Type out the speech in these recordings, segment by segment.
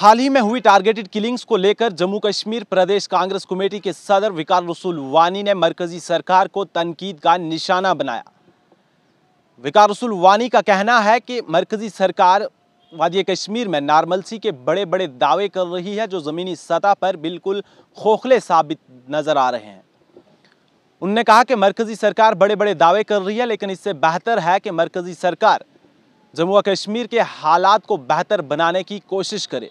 हाल ही में हुई targeted killings को लेकर जम्मू कश्मीर प्रदेश कांग्रेस कमेटी के सदर विकार रसूल वानी ने मरकजी सरकार को तनकीद का निशाना बनाया विकार रसूल वानी का कहना है कि मरकजी सरकार वादी कश्मीर में नॉर्मलसी के बड़े बड़े दावे कर रही है जो ज़मीनी सतह पर बिल्कुल खोखले साबित नज़र आ रहे हैं उनने कहा कि मरकज़ी सरकार बड़े बड़े दावे कर रही है लेकिन इससे बेहतर है कि मरकज़ी सरकार जम्मू कश्मीर के हालात को बेहतर बनाने की कोशिश करे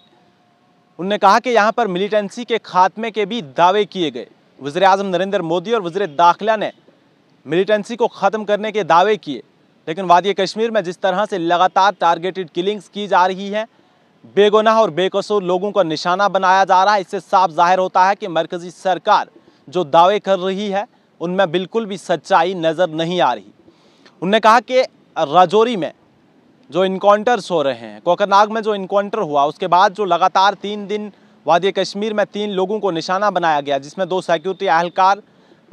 उन्होंने कहा कि यहाँ पर मिलिटेंसी के खात्मे के भी दावे किए गए वज़र अजम नरेंद्र मोदी और वज़र दाखिला ने मिलिटेंसी को ख़त्म करने के दावे किए लेकिन वादी कश्मीर में जिस तरह से लगातार टारगेटेड किलिंग्स की जा रही हैं बेगुनाह और बेकसूर लोगों को निशाना बनाया जा रहा है इससे साफ जाहिर होता है कि मरकज़ी सरकार जो दावे कर रही है उनमें बिल्कुल भी सच्चाई नज़र नहीं आ रही उनने कहा कि राजौरी में जो इनकाउंटर्स हो रहे हैं कोकरनाग में जो इनकाउंटर हुआ उसके बाद जो लगातार तीन दिन वादी कश्मीर में तीन लोगों को निशाना बनाया गया जिसमें दो सिक्योरिटी अहलकार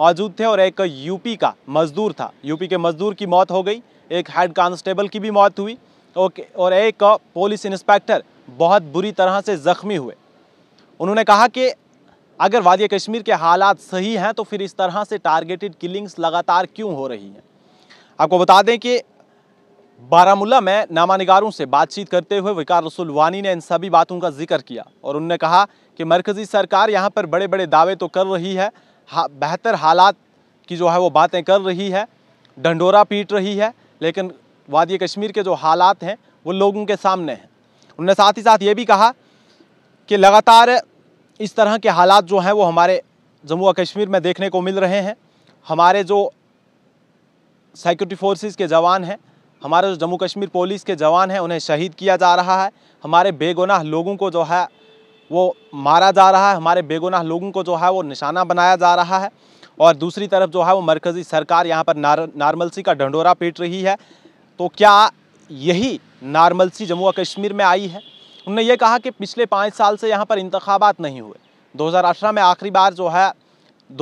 मौजूद थे और एक यूपी का मजदूर था यूपी के मजदूर की मौत हो गई एक हेड कांस्टेबल की भी मौत हुई और एक पुलिस इंस्पेक्टर बहुत बुरी तरह से ज़ख्मी हुए उन्होंने कहा कि अगर वादी कश्मीर के हालात सही हैं तो फिर इस तरह से टारगेटेड किलिंग्स लगातार क्यों हो रही हैं आपको बता दें कि बारामूला में नामा निगारों से बातचीत करते हुए विकार रसूल वानी ने इन सभी बातों का जिक्र किया और उनने कहा कि मरकज़ी सरकार यहाँ पर बड़े बड़े दावे तो कर रही है हा, बेहतर हालात की जो है वो बातें कर रही है ढंडोरा पीट रही है लेकिन वादी कश्मीर के जो हालात हैं वो लोगों के सामने हैं उनने साथ ही साथ ये भी कहा कि लगातार इस तरह के हालात जो हैं वो हमारे जम्मू और कश्मीर में देखने को मिल रहे हैं हमारे जो सिक्योरिटी फोर्सेस के जवान हैं हमारे जो जम्मू कश्मीर पुलिस के जवान हैं उन्हें शहीद किया जा रहा है हमारे बेगुनाह लोगों को जो है वो मारा जा रहा है हमारे बेगुनाह लोगों को जो है वो निशाना बनाया जा रहा है और दूसरी तरफ जो है वो मरकज़ी सरकार यहाँ पर नॉर्मलसी का ढंडोरा पीट रही है तो क्या यही नॉर्मलसी जम्मू और कश्मीर में आई है उन्होंने ये कहा कि पिछले पाँच साल से यहाँ पर इंतबात नहीं हुए दो में आखिरी बार जो है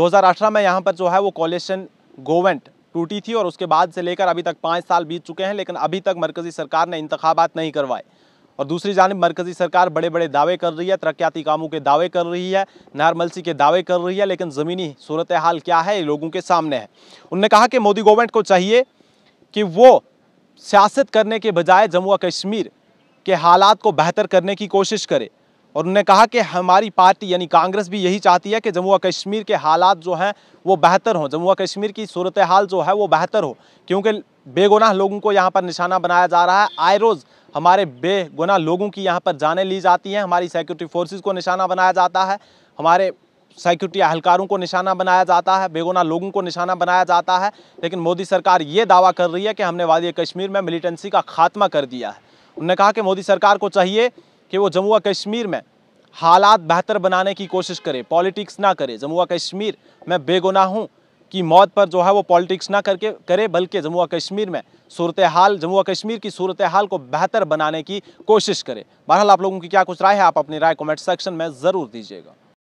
दो में यहाँ पर जो है वो कॉलेशन गोवेंट टूटी थी और उसके बाद से लेकर अभी तक पाँच साल बीत चुके हैं लेकिन अभी तक मरकज़ी सरकार ने इंतबात नहीं करवाए और दूसरी जानब मरकज़ी सरकार बड़े बड़े दावे कर रही है तरक्याती कामों के दावे कर रही है मलसी के दावे कर रही है लेकिन ज़मीनी सूरत हाल क्या है लोगों के सामने है उनने कहा कि मोदी गवर्नमेंट को चाहिए कि वो सियासत करने के बजाय जम्मू कश्मीर के हालात को बेहतर करने की कोशिश करे और उन्होंने कहा कि हमारी पार्टी यानी कांग्रेस भी यही चाहती है कि जम्मू और कश्मीर के हालात जो हैं वो बेहतर हों जम्मू और कश्मीर की सूरत हाल जो है वो बेहतर हो क्योंकि बेगुनाह लोगों को यहाँ पर निशाना बनाया जा रहा है आए रोज़ हमारे बेगुनाह लोगों की यहाँ पर जाने ली जाती हैं हमारी सिक्योरिटी फोर्सेज को निशाना बनाया जाता है हमारे सिक्योरिटी अहलकारों को निशाना बनाया जाता है बेगुनाह लोगों को निशाना बनाया जाता है लेकिन मोदी सरकार ये दावा कर रही है कि हमने वादी कश्मीर में मिलिटेंसी का खात्मा कर दिया है उन्होंने कहा कि मोदी सरकार को चाहिए कि वो जम्मू कश्मीर में हालात बेहतर बनाने की कोशिश करे पॉलिटिक्स ना करे जम्मू कश्मीर में बेगुनाह हूँ की मौत पर जो है वो पॉलिटिक्स ना करके करे बल्कि जम्मू कश्मीर में सूरत हाल जम्मू कश्मीर की सूरत हाल को बेहतर बनाने की कोशिश करे बहरहाल आप लोगों की क्या कुछ राय है आप अपनी राय कमेंट सेक्शन में ज़रूर दीजिएगा